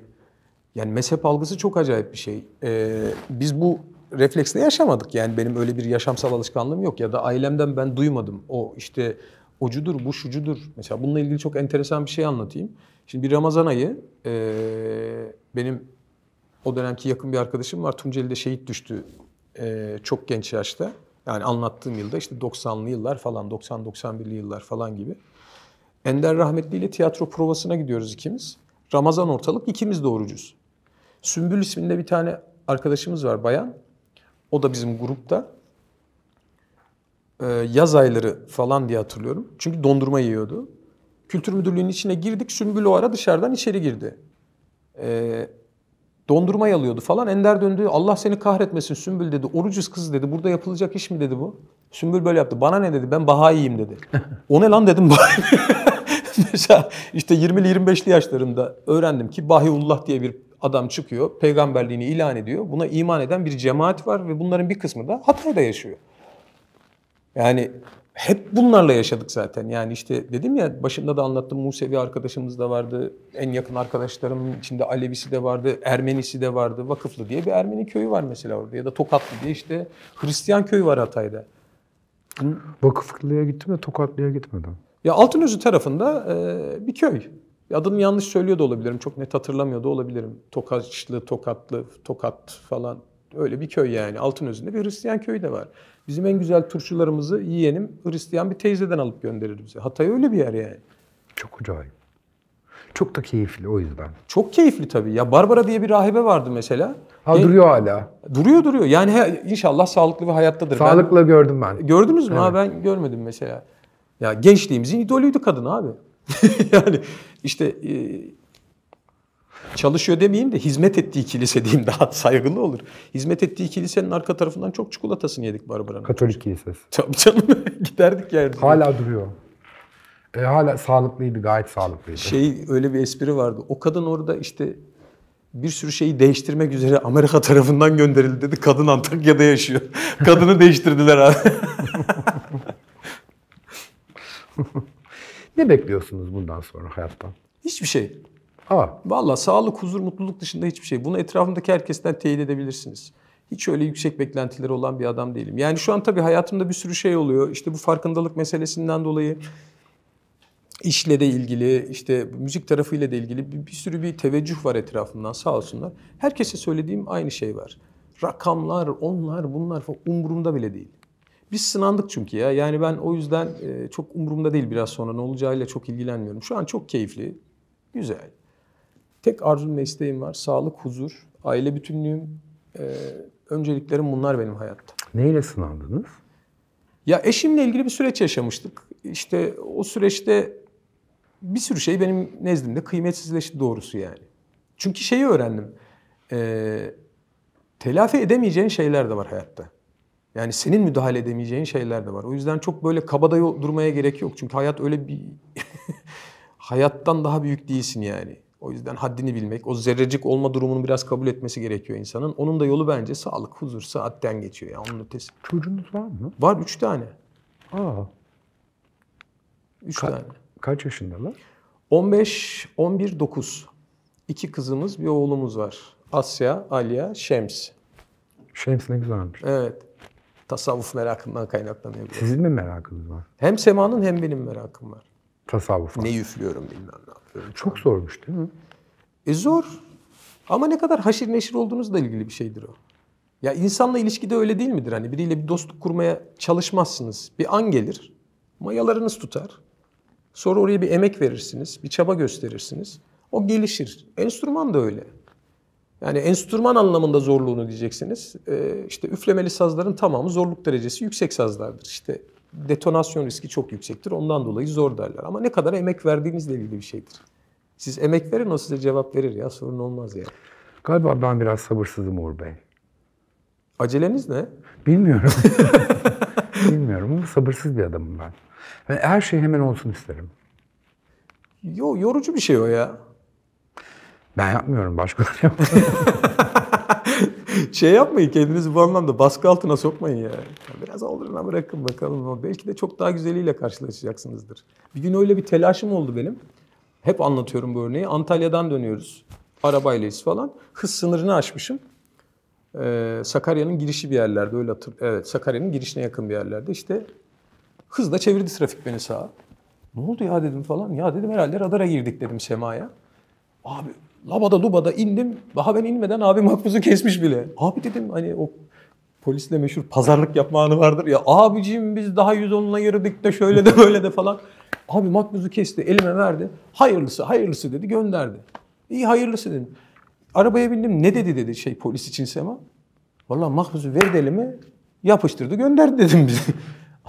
yani mezhep algısı çok acayip bir şey. Ee, biz bu refleksle yaşamadık. Yani benim öyle bir yaşamsal alışkanlığım yok ya da ailemden ben duymadım. O işte ocudur, bu şucudur. Mesela bununla ilgili çok enteresan bir şey anlatayım. Şimdi bir Ramazan ayı e, benim o dönemki yakın bir arkadaşım var. Tunceli'de şehit düştü e, çok genç yaşta. Yani anlattığım yılda işte 90'lı yıllar falan, 90-91'li yıllar falan gibi. Ender Rahmetli ile tiyatro provasına gidiyoruz ikimiz. Ramazan ortalık ikimiz doğrucuz. Sümbül isminde bir tane arkadaşımız var bayan. O da bizim grupta. Ee, yaz ayları falan diye hatırlıyorum. Çünkü dondurma yiyordu. Kültür müdürlüğünün içine girdik. Sümbül o ara dışarıdan içeri girdi e, ee, dondurma yalıyordu falan. Ender döndü. Allah seni kahretmesin Sümbül dedi. Orucuz kız dedi. Burada yapılacak iş mi dedi bu. Sümbül böyle yaptı. Bana ne dedi? Ben Bahai'yim dedi. o ne lan dedim. İşte işte 20'li 25'li yaşlarımda öğrendim ki Bahiullah diye bir adam çıkıyor. Peygamberliğini ilan ediyor. Buna iman eden bir cemaat var ve bunların bir kısmı da Hatay'da yaşıyor. Yani hep bunlarla yaşadık zaten. Yani işte dedim ya başında da anlattım Musevi arkadaşımız da vardı. En yakın arkadaşlarım içinde Alevisi de vardı, Ermenisi de vardı. Vakıflı diye bir Ermeni köyü var mesela orada ya da Tokatlı diye işte Hristiyan köyü var Hatay'da. Vakıflı'ya gittim de Tokatlı'ya gitmedim. Ya Altınözü tarafında e, bir köy. Adını yanlış söylüyor da olabilirim. Çok net hatırlamıyor da olabilirim. Tokaçlı, Tokatlı, Tokat falan öyle bir köy yani. Altınözü'nde bir Hristiyan köyü de var. Bizim en güzel turşularımızı yeğenim Hristiyan bir teyzeden alıp gönderir bize. Hatay öyle bir yer yani. Çok acayip. Çok da keyifli o yüzden. Çok keyifli tabii. Ya Barbara diye bir rahibe vardı mesela. Ha e, duruyor hala. Duruyor duruyor. Yani he, inşallah sağlıklı ve hayattadır. Sağlıklı ben, gördüm ben. Gördünüz mü? Evet. Ha ben görmedim mesela. Ya gençliğimizin idolüydü kadın abi. yani işte e, çalışıyor demeyeyim de hizmet ettiği kilise diyeyim daha saygılı olur. Hizmet ettiği kilisenin arka tarafından çok çikolatasını yedik Barbara'nın. Katolik kilisesi. Tabii canım giderdik yani. Hala duruyor. E, hala sağlıklıydı, gayet sağlıklıydı. Şey öyle bir espri vardı. O kadın orada işte bir sürü şeyi değiştirmek üzere Amerika tarafından gönderildi dedi. Kadın Antakya'da yaşıyor. Kadını değiştirdiler abi. ne bekliyorsunuz bundan sonra hayattan? Hiçbir şey. Ha. Valla sağlık, huzur, mutluluk dışında hiçbir şey. Bunu etrafımdaki herkesten teyit edebilirsiniz. Hiç öyle yüksek beklentileri olan bir adam değilim. Yani şu an tabii hayatımda bir sürü şey oluyor. İşte bu farkındalık meselesinden dolayı işle de ilgili, işte müzik tarafıyla da ilgili bir, bir sürü bir teveccüh var etrafımdan sağ olsunlar. Herkese söylediğim aynı şey var. Rakamlar, onlar, bunlar falan umurumda bile değil. Biz sınandık çünkü ya. Yani ben o yüzden e, çok umurumda değil biraz sonra ne olacağıyla çok ilgilenmiyorum. Şu an çok keyifli, güzel. Tek arzum ve isteğim var. Sağlık, huzur, aile bütünlüğüm. Ee, önceliklerim bunlar benim hayatta. Neyle sınandınız? Ya eşimle ilgili bir süreç yaşamıştık. İşte o süreçte bir sürü şey benim nezdimde kıymetsizleşti doğrusu yani. Çünkü şeyi öğrendim. E, telafi edemeyeceğin şeyler de var hayatta. Yani senin müdahale edemeyeceğin şeyler de var. O yüzden çok böyle kabada durmaya gerek yok. Çünkü hayat öyle bir... hayattan daha büyük değilsin yani. O yüzden haddini bilmek, o zerrecik olma durumunu biraz kabul etmesi gerekiyor insanın. Onun da yolu bence sağlık, huzur, saatten geçiyor. Yani onun ötesi. Çocuğunuz var mı? Var üç tane. Aa. Üç Ka- tane. Kaç yaşındalar? 15, 11, 9. İki kızımız, bir oğlumuz var. Asya, Aliya, Şems. Şems ne güzelmiş. Evet. Tasavvuf merakından kaynaklanıyor. Sizin mi merakınız var? Hem Sema'nın hem benim merakım var tasavvufa. Ne üflüyorum bilmem ne yapıyorum. Çok falan. zormuş değil mi? E zor. Ama ne kadar haşir neşir olduğunuzla ilgili bir şeydir o. Ya insanla ilişkide öyle değil midir? Hani biriyle bir dostluk kurmaya çalışmazsınız. Bir an gelir, mayalarınız tutar. Sonra oraya bir emek verirsiniz, bir çaba gösterirsiniz. O gelişir. Enstrüman da öyle. Yani enstrüman anlamında zorluğunu diyeceksiniz. Ee, işte üflemeli sazların tamamı zorluk derecesi yüksek sazlardır. İşte detonasyon riski çok yüksektir. Ondan dolayı zor derler. Ama ne kadar emek verdiğinizle ilgili bir şeydir. Siz emek verin o size cevap verir ya sorun olmaz ya. Yani. Galiba ben biraz sabırsızım Uğur Bey. Aceleniz ne? Bilmiyorum. Bilmiyorum ama sabırsız bir adamım ben. Ve her şey hemen olsun isterim. Yo, yorucu bir şey o ya. Ben yapmıyorum, başkaları yapıyor şey yapmayın kendinizi bu anlamda baskı altına sokmayın ya. Biraz oluruna bırakın bakalım. o Belki de çok daha güzeliyle karşılaşacaksınızdır. Bir gün öyle bir telaşım oldu benim. Hep anlatıyorum bu örneği. Antalya'dan dönüyoruz. Arabaylayız falan. Hız sınırını aşmışım. Ee, Sakarya'nın girişi bir yerlerde öyle hatır. Evet Sakarya'nın girişine yakın bir yerlerde işte hızla çevirdi trafik beni sağa. Ne oldu ya dedim falan. Ya dedim herhalde radara girdik dedim semaya. Abi labada lubada indim. Daha ben inmeden abi makbuzu kesmiş bile. Abi dedim hani o polisle meşhur pazarlık yapma anı vardır ya. Abicim biz daha 110'la yürüdük de şöyle de böyle de falan. Abi makbuzu kesti elime verdi. Hayırlısı hayırlısı dedi gönderdi. İyi hayırlısı dedim. Arabaya bindim ne dedi dedi şey polis için Sema. vallahi makbuzu verdi elime yapıştırdı gönderdi dedim bize.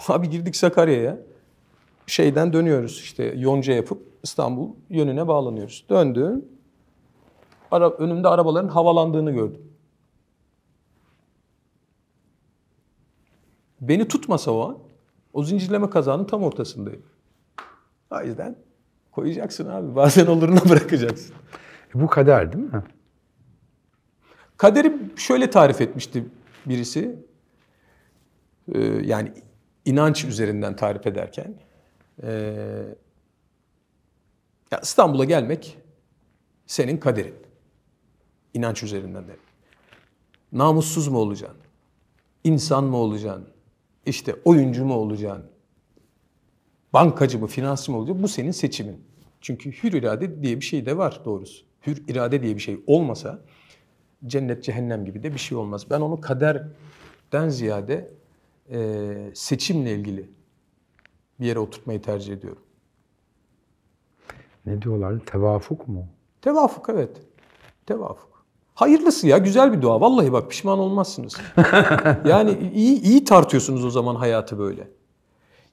Abi girdik Sakarya'ya. Şeyden dönüyoruz işte yonca yapıp İstanbul yönüne bağlanıyoruz. Döndüm. Ara, önümde arabaların havalandığını gördüm. Beni tutmasa o an, o zincirleme kazanın tam ortasındayım. O yüzden koyacaksın abi. Bazen oluruna bırakacaksın. E bu kader değil mi? Kaderi şöyle tarif etmişti birisi. Ee, yani inanç üzerinden tarif ederken. Ee, ya İstanbul'a gelmek senin kaderin. İnanç üzerinden de. Namussuz mu olacaksın? İnsan mı olacaksın? İşte oyuncu mu olacaksın? Bankacı mı, finansçı mı olacaksın? Bu senin seçimin. Çünkü hür irade diye bir şey de var doğrusu. Hür irade diye bir şey olmasa cennet cehennem gibi de bir şey olmaz. Ben onu kaderden ziyade e, seçimle ilgili bir yere oturtmayı tercih ediyorum. Ne diyorlar? Tevafuk mu? Tevafuk evet. Tevafuk. Hayırlısı ya güzel bir dua. Vallahi bak pişman olmazsınız. yani iyi, iyi tartıyorsunuz o zaman hayatı böyle.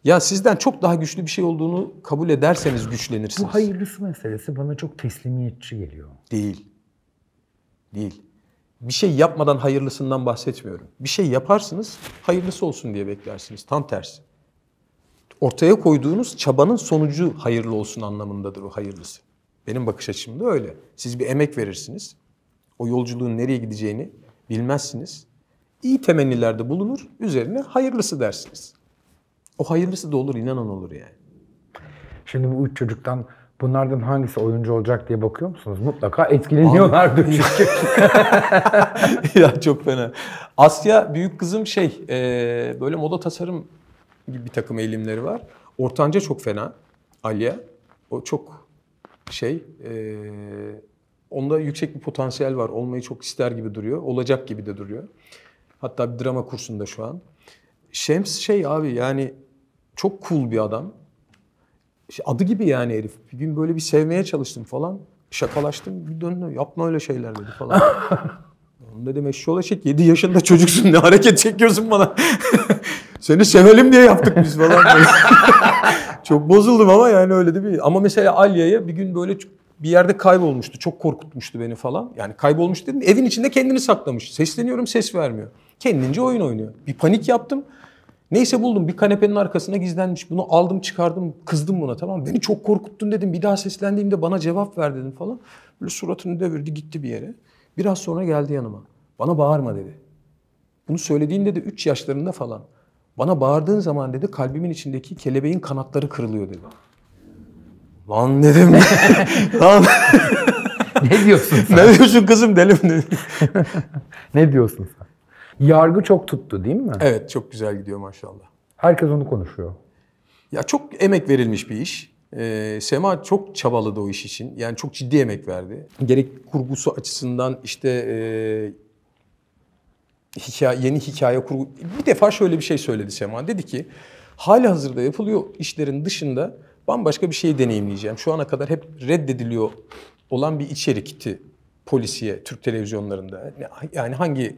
Ya sizden çok daha güçlü bir şey olduğunu kabul ederseniz güçlenirsiniz. Bu hayırlısı meselesi bana çok teslimiyetçi geliyor. Değil. Değil. Bir şey yapmadan hayırlısından bahsetmiyorum. Bir şey yaparsınız, hayırlısı olsun diye beklersiniz. Tam tersi. Ortaya koyduğunuz çabanın sonucu hayırlı olsun anlamındadır o hayırlısı. Benim bakış açımda öyle. Siz bir emek verirsiniz. O yolculuğun nereye gideceğini bilmezsiniz. İyi temennilerde bulunur, üzerine hayırlısı dersiniz. O hayırlısı da olur, inanan olur yani. Şimdi bu üç çocuktan bunlardan hangisi oyuncu olacak diye bakıyor musunuz? Mutlaka etkileniyorlar çünkü. ya çok fena. Asya büyük kızım şey e, böyle moda tasarım gibi bir takım eğilimleri var. Ortanca çok fena. Aliye O çok şey e, onda yüksek bir potansiyel var. Olmayı çok ister gibi duruyor. Olacak gibi de duruyor. Hatta bir drama kursunda şu an. Şems şey abi yani çok cool bir adam. Şey, adı gibi yani herif. Bir gün böyle bir sevmeye çalıştım falan. Şakalaştım. Bir döndü. Yapma öyle şeyler dedi falan. Ne demek şu olacak? 7 yaşında çocuksun ne hareket çekiyorsun bana. Seni sevelim diye yaptık biz falan. Çok bozuldum ama yani öyle değil mi? Ama mesela Alya'ya bir gün böyle bir yerde kaybolmuştu. Çok korkutmuştu beni falan. Yani kaybolmuş dedim. Evin içinde kendini saklamış. Sesleniyorum ses vermiyor. Kendince oyun oynuyor. Bir panik yaptım. Neyse buldum bir kanepenin arkasına gizlenmiş. Bunu aldım çıkardım kızdım buna tamam Beni çok korkuttun dedim. Bir daha seslendiğimde bana cevap ver dedim falan. Böyle suratını devirdi gitti bir yere. Biraz sonra geldi yanıma. Bana bağırma dedi. Bunu söylediğinde de 3 yaşlarında falan. Bana bağırdığın zaman dedi kalbimin içindeki kelebeğin kanatları kırılıyor dedi. Lan dedim. Lan. ne diyorsun sen? Ne diyorsun kızım deli mi ne diyorsun sen? Yargı çok tuttu değil mi? Evet çok güzel gidiyor maşallah. Herkes onu konuşuyor. Ya çok emek verilmiş bir iş. Ee, Sema çok çabaladı o iş için. Yani çok ciddi emek verdi. Gerek kurgusu açısından işte e, hikaye, yeni hikaye kurgu... Bir defa şöyle bir şey söyledi Sema. Dedi ki hali hazırda yapılıyor işlerin dışında bambaşka bir şey deneyimleyeceğim. Şu ana kadar hep reddediliyor olan bir içerikti polisiye Türk televizyonlarında. Yani hangi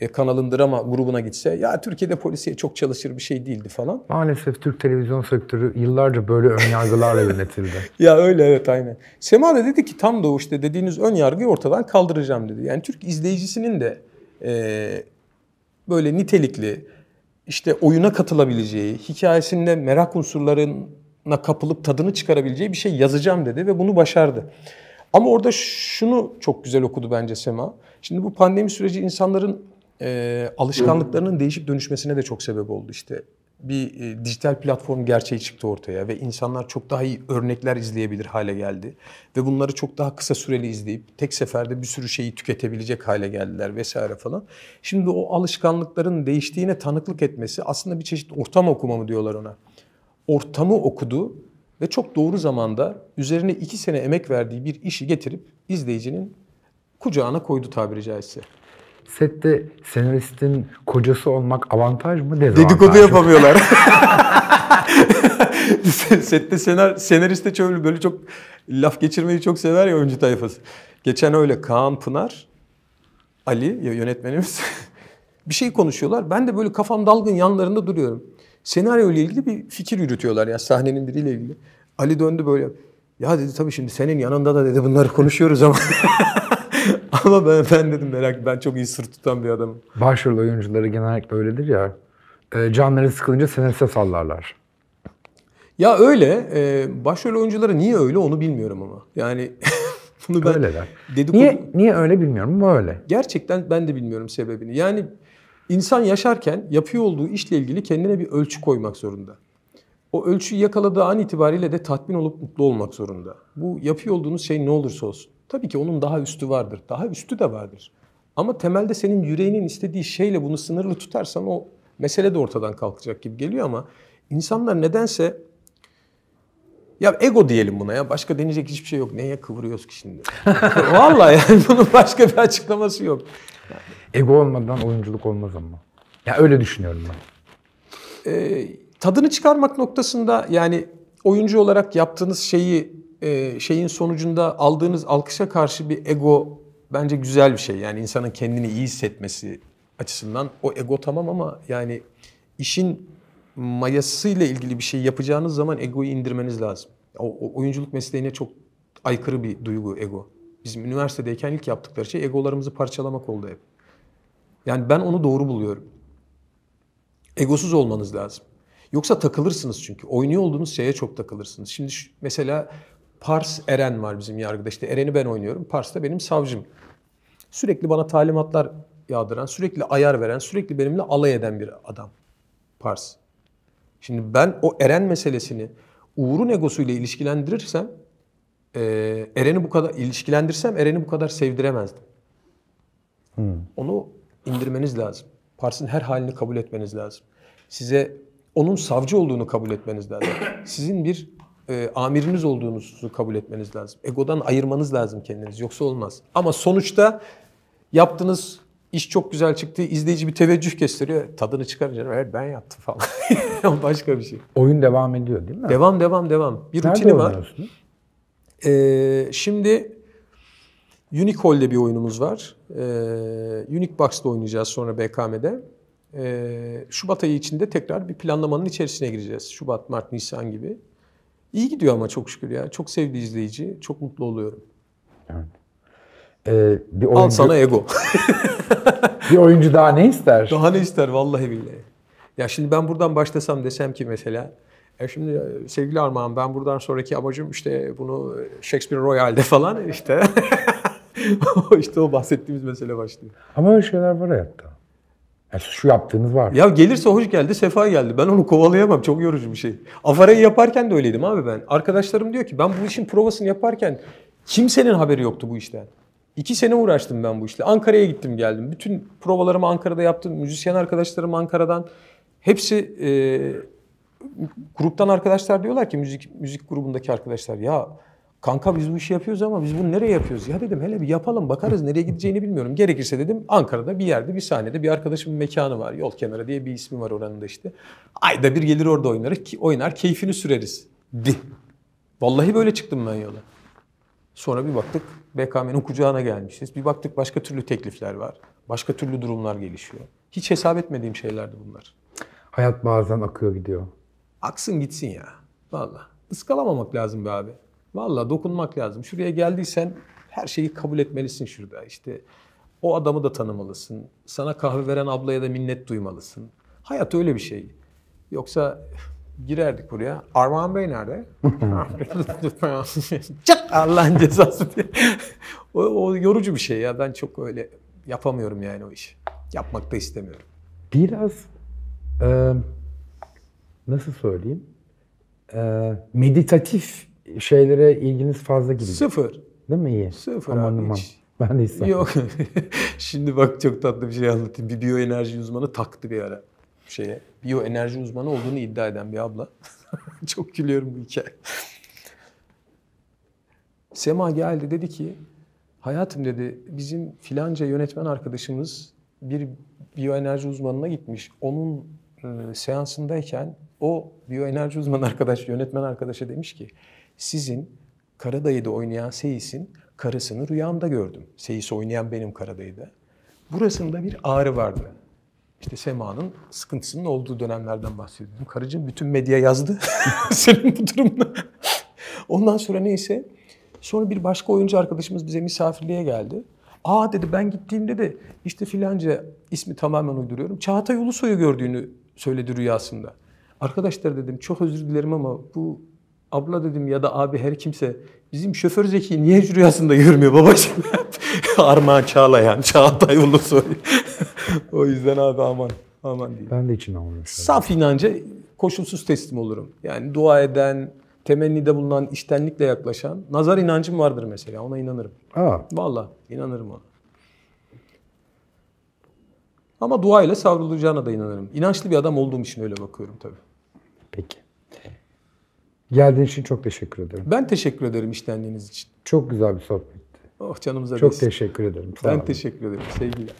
e, kanalın drama grubuna gitse ya Türkiye'de polisiye çok çalışır bir şey değildi falan. Maalesef Türk televizyon sektörü yıllarca böyle ön yargılarla yönetildi. ya öyle evet aynen. Sema da dedi ki tam da o işte dediğiniz ön yargıyı ortadan kaldıracağım dedi. Yani Türk izleyicisinin de e, böyle nitelikli işte oyuna katılabileceği, hikayesinde merak unsurların na kapılıp tadını çıkarabileceği bir şey yazacağım dedi ve bunu başardı. Ama orada şunu çok güzel okudu bence Sema. Şimdi bu pandemi süreci insanların e, alışkanlıklarının değişip dönüşmesine de çok sebep oldu işte. Bir e, dijital platform gerçeği çıktı ortaya ve insanlar çok daha iyi örnekler izleyebilir hale geldi. Ve bunları çok daha kısa süreli izleyip tek seferde bir sürü şeyi tüketebilecek hale geldiler vesaire falan. Şimdi o alışkanlıkların değiştiğine tanıklık etmesi aslında bir çeşit ortam okuma mı diyorlar ona ortamı okudu ve çok doğru zamanda üzerine iki sene emek verdiği bir işi getirip izleyicinin kucağına koydu tabiri caizse. Sette senaristin kocası olmak avantaj mı dezavantaj Dedikodu yapamıyorlar. Sette senar, senariste şöyle böyle çok laf geçirmeyi çok sever ya oyuncu tayfası. Geçen öyle Kaan Pınar, Ali yönetmenimiz bir şey konuşuyorlar. Ben de böyle kafam dalgın yanlarında duruyorum senaryo ile ilgili bir fikir yürütüyorlar yani sahnenin biriyle ilgili. Ali döndü böyle. Ya dedi tabii şimdi senin yanında da dedi bunları konuşuyoruz ama. ama ben, ben dedim merak ben çok iyi sırt tutan bir adamım. Başrol oyuncuları genellikle öyledir ya. E, canları sıkılınca senese sallarlar. Ya öyle. E, başrol oyuncuları niye öyle onu bilmiyorum ama. Yani bunu ben Öyleler. dedikodu... Niye, niye öyle bilmiyorum ama öyle. Gerçekten ben de bilmiyorum sebebini. Yani İnsan yaşarken yapıyor olduğu işle ilgili kendine bir ölçü koymak zorunda. O ölçüyü yakaladığı an itibariyle de tatmin olup mutlu olmak zorunda. Bu yapıyor olduğunuz şey ne olursa olsun. Tabii ki onun daha üstü vardır. Daha üstü de vardır. Ama temelde senin yüreğinin istediği şeyle bunu sınırlı tutarsan o mesele de ortadan kalkacak gibi geliyor ama insanlar nedense ya ego diyelim buna ya. Başka deneyecek hiçbir şey yok. Neye kıvırıyoruz ki şimdi? Vallahi yani bunun başka bir açıklaması yok. Ego olmadan oyunculuk olmaz ama. Ya öyle düşünüyorum ben. E, tadını çıkarmak noktasında yani oyuncu olarak yaptığınız şeyi e, şeyin sonucunda aldığınız alkışa karşı bir ego bence güzel bir şey. Yani insanın kendini iyi hissetmesi açısından o ego tamam ama yani işin mayasıyla ilgili bir şey yapacağınız zaman egoyu indirmeniz lazım. O, o oyunculuk mesleğine çok aykırı bir duygu ego. Bizim üniversitedeyken ilk yaptıkları şey egolarımızı parçalamak oldu hep. Yani ben onu doğru buluyorum. Egosuz olmanız lazım. Yoksa takılırsınız çünkü. Oynuyor olduğunuz şeye çok takılırsınız. Şimdi şu, mesela Pars Eren var bizim yargıda. İşte Eren'i ben oynuyorum. Pars da benim savcım. Sürekli bana talimatlar yağdıran, sürekli ayar veren, sürekli benimle alay eden bir adam. Pars. Şimdi ben o Eren meselesini Uğur'un egosuyla ilişkilendirirsem, e, Eren'i bu kadar ilişkilendirsem Eren'i bu kadar sevdiremezdim. Hmm. Onu indirmeniz lazım. Pars'ın her halini kabul etmeniz lazım. Size onun savcı olduğunu kabul etmeniz lazım. Sizin bir e, amiriniz olduğunuzu kabul etmeniz lazım. Egodan ayırmanız lazım kendinizi. Yoksa olmaz. Ama sonuçta yaptığınız iş çok güzel çıktı. İzleyici bir teveccüh gösteriyor. E, tadını çıkarınca evet ben yaptım falan. Başka bir şey. Oyun devam ediyor değil mi? Devam devam devam. Bir Nerede rutini var. Ee, şimdi Unicol'de bir oyunumuz var. Ee, Unicbox'da oynayacağız sonra BKM'de. Ee, Şubat ayı içinde tekrar bir planlamanın içerisine gireceğiz. Şubat, Mart, Nisan gibi. İyi gidiyor ama çok şükür ya. Çok sevdi izleyici. Çok mutlu oluyorum. Evet. Ee, bir oyuncu... Al sana ego. bir oyuncu daha ne ister? Daha ne ister vallahi billahi. Ya şimdi ben buradan başlasam desem ki mesela e şimdi e, sevgili Armağan ben buradan sonraki amacım işte bunu Shakespeare Royal'de falan işte İşte o bahsettiğimiz mesele başlıyor. Ama öyle şeyler var hayatta. Yani şu yaptığınız var. Ya gelirse hoş geldi, sefa geldi. Ben onu kovalayamam. Çok yorucu bir şey. Afarayı yaparken de öyleydim abi ben. Arkadaşlarım diyor ki ben bu işin provasını yaparken kimsenin haberi yoktu bu işten. İki sene uğraştım ben bu işle. Ankara'ya gittim geldim. Bütün provalarımı Ankara'da yaptım. Müzisyen arkadaşlarım Ankara'dan. Hepsi e, gruptan arkadaşlar diyorlar ki müzik müzik grubundaki arkadaşlar ya Kanka biz bu işi yapıyoruz ama biz bunu nereye yapıyoruz? Ya dedim hele bir yapalım bakarız nereye gideceğini bilmiyorum. Gerekirse dedim Ankara'da bir yerde bir sahnede bir arkadaşımın mekanı var. Yol kenarı diye bir ismi var oranın da işte. Ayda bir gelir orada oynarız, oynar keyfini süreriz. Di. Vallahi böyle çıktım ben yola. Sonra bir baktık BKM'nin kucağına gelmişiz. Bir baktık başka türlü teklifler var. Başka türlü durumlar gelişiyor. Hiç hesap etmediğim şeylerdi bunlar. Hayat bazen akıyor gidiyor. Aksın gitsin ya. Valla. Iskalamamak lazım be abi. Valla dokunmak lazım. Şuraya geldiysen her şeyi kabul etmelisin şurada. İşte o adamı da tanımalısın. Sana kahve veren ablaya da minnet duymalısın. Hayat öyle bir şey. Yoksa girerdik buraya. Armağan Bey nerede? Çak Allah'ın cezası diye. o, o yorucu bir şey ya. Ben çok öyle yapamıyorum yani o işi. Yapmak da istemiyorum. Biraz e, nasıl söyleyeyim? E, meditatif şeylere ilginiz fazla gidiyor. Sıfır. Değil mi iyi? Sıfır aman abi aman. Hiç. Ben de hissettim. Yok. Şimdi bak çok tatlı bir şey anlatayım. Bir biyoenerji uzmanı taktı bir ara şeye. Biyoenerji uzmanı olduğunu iddia eden bir abla. çok gülüyorum bu hikaye. Sema geldi dedi ki hayatım dedi bizim filanca yönetmen arkadaşımız bir biyoenerji uzmanına gitmiş. Onun e, seansındayken o biyoenerji uzmanı arkadaş, yönetmen arkadaşa demiş ki sizin Karadayı'da oynayan Seyis'in karısını rüyamda gördüm. Seyis oynayan benim Karadayı'da. Burasında bir ağrı vardı. İşte Sema'nın sıkıntısının olduğu dönemlerden bahsediyordum. Karıcığım bütün medya yazdı senin bu durumda. Ondan sonra neyse. Sonra bir başka oyuncu arkadaşımız bize misafirliğe geldi. Aa dedi ben gittiğimde de işte filanca ismi tamamen uyduruyorum. Çağatay Ulusoy'u gördüğünü söyledi rüyasında. Arkadaşlar dedim çok özür dilerim ama bu abla dedim ya da abi her kimse bizim şoför Zeki niye hiç rüyasında görmüyor babacığım? Armağan Çağlayan, Çağatay Ulusoy. o yüzden abi aman aman diyeyim. Ben de için almıyorum. Saf inanca koşulsuz teslim olurum. Yani dua eden, temennide bulunan, iştenlikle yaklaşan, nazar inancım vardır mesela ona inanırım. Aa. Vallahi inanırım ona. Ama dua ile savrulacağına da inanırım. İnançlı bir adam olduğum için öyle bakıyorum tabii. Peki. Geldiğin için çok teşekkür ederim. Ben teşekkür ederim işlendiğiniz için. Çok güzel bir sohbetti. Oh canımıza Çok değsin. teşekkür ederim. Sağ ben olun. teşekkür ederim. Sevgiler.